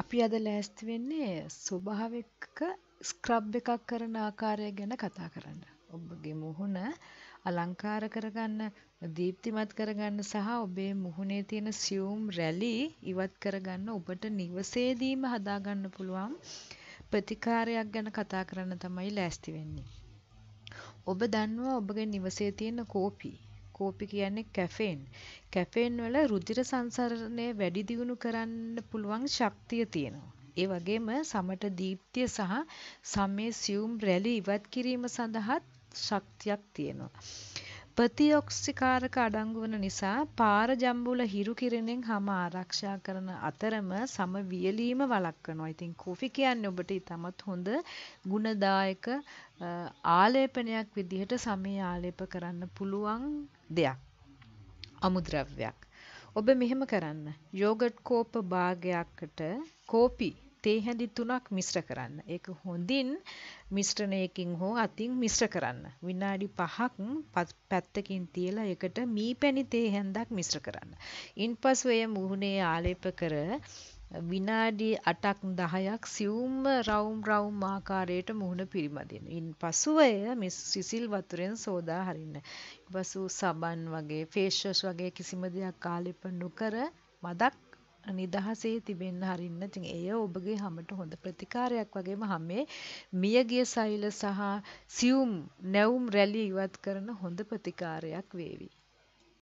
අපි අද ලෑස්ති වෙන්නේ ස්වභාවක ස්ක්‍රබ් එකක් කරන ආකාරය ගැන කතා කරන්න. ඔබගේ මුහුණ අලංකාර කරගන්න දීප්තිමත් කරගන්න සහ ඔබේ මුහුණේ තියෙන සියුම් රැලි ඉවත් කරගන්න ඔබට නිවසේදීම හදාගන්න පුළුවන් ප්‍රතිකාරයක් ගැන කතා කරන්න තමයි ලෑස්ති වෙන්නේ. ඔබ දන්නවා ඔබගේ නිවසේ තියෙන කෝපී කෝපි කියන්නේ කැෆේන්. කැෆේන් වල රුධිර සංසරණය වැඩි දියුණු කරන්න පුළුවන් ශක්තිය තියෙනවා. ඒ වගේම සමට දීප්තිය සහ සමේ සියුම් රැලි ඉවත් කිරීම සඳහාත් ශක්තියක් තියෙනවා. ප්‍රතිඔක්සිකාරක අඩංගු වන නිසා පාර ජම්බුල හිරු කිරණෙන් හම ආරක්ෂා කරන අතරම සම වියලීම වළක්වනවා. ඉතින් කෝෆි කියන්නේ ඔබට ඉතමත් හොඳ ගුණදායක ආලේපනයක් විදිහට සමේ ආලේප කරන්න පුළුවන් දෙයක්. අමුද්‍රව්‍යයක්. ඔබ මෙහෙම කරන්න. යෝගට් කෝප භාගයකට කෝපි තේ හැඳි තුනක් මිශ්‍ර කරන්න. ඒක හොඳින් මිශ්‍රණයකින් හෝ අතින් මිශ්‍ර කරන්න. විනාඩි 5ක් පැත්තකින් තියලා ඒකට මීපැණි තේ හැන්දක් මිශ්‍ර කරන්න. ඉන්පසු එය මුහුණේ ආලේප කර විනාඩි 8ක් 10ක් සියුම්ම රවුම් රවුම් ආකාරයට මුහුණ පිරිමදින්න. ඉන්පසුව එය සිසිල් වතුරෙන් සෝදා හරින්න. ඉන්පසු සබන් වගේ ෆේස් වගේ කිසිම දෙයක් ආලේප නොකර මදක් නිදහසේ තිබෙන්න හරින්න ඉතින් එය ඔබගේ හැමට හොඳ ප්‍රතිකාරයක් වගේම හැමේ මියගිය සෛල සහ සියුම් නැවුම් රැලි ඉවත් කරන හොඳ ප්‍රතිකාරයක් වේවි